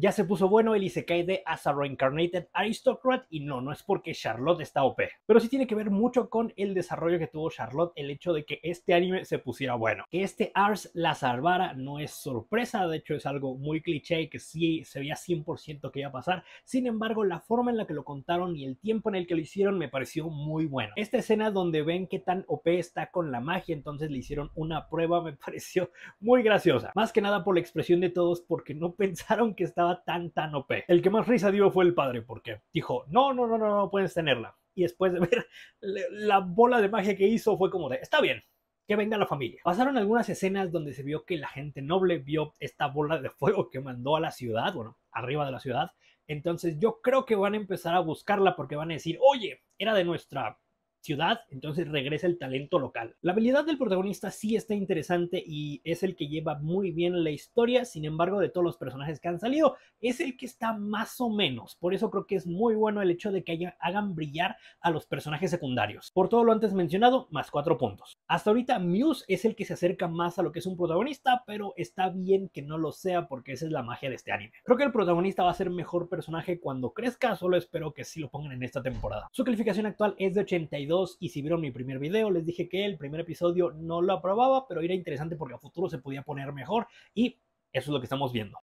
Ya se puso bueno el Isekai de As a Reincarnated Aristocrat y no, no es porque Charlotte está OP. Pero sí tiene que ver mucho con el desarrollo que tuvo Charlotte, el hecho de que este anime se pusiera bueno. Que este Ars la salvara no es sorpresa, de hecho es algo muy cliché que sí se veía 100% que iba a pasar. Sin embargo, la forma en la que lo contaron y el tiempo en el que lo hicieron me pareció muy bueno. Esta escena donde ven que tan OP está con la magia, entonces le hicieron una prueba, me pareció muy graciosa. Más que nada por la expresión de todos porque no pensaron que estaba estaba tan, El que más risa dio fue el padre, porque dijo, no, no, no, no, no puedes tenerla. Y después de ver la bola de magia que hizo, fue como de, está bien, que venga la familia. Pasaron algunas escenas donde se vio que la gente noble vio esta bola de fuego que mandó a la ciudad, bueno, arriba de la ciudad. Entonces yo creo que van a empezar a buscarla porque van a decir, oye, era de nuestra ciudad, entonces regresa el talento local. La habilidad del protagonista sí está interesante y es el que lleva muy bien la historia, sin embargo de todos los personajes que han salido, es el que está más o menos, por eso creo que es muy bueno el hecho de que hagan brillar a los personajes secundarios. Por todo lo antes mencionado, más cuatro puntos. Hasta ahorita Muse es el que se acerca más a lo que es un protagonista, pero está bien que no lo sea porque esa es la magia de este anime. Creo que el protagonista va a ser mejor personaje cuando crezca, solo espero que sí lo pongan en esta temporada. Su calificación actual es de 82 y si vieron mi primer video, les dije que el primer episodio no lo aprobaba, pero era interesante porque a futuro se podía poner mejor y eso es lo que estamos viendo.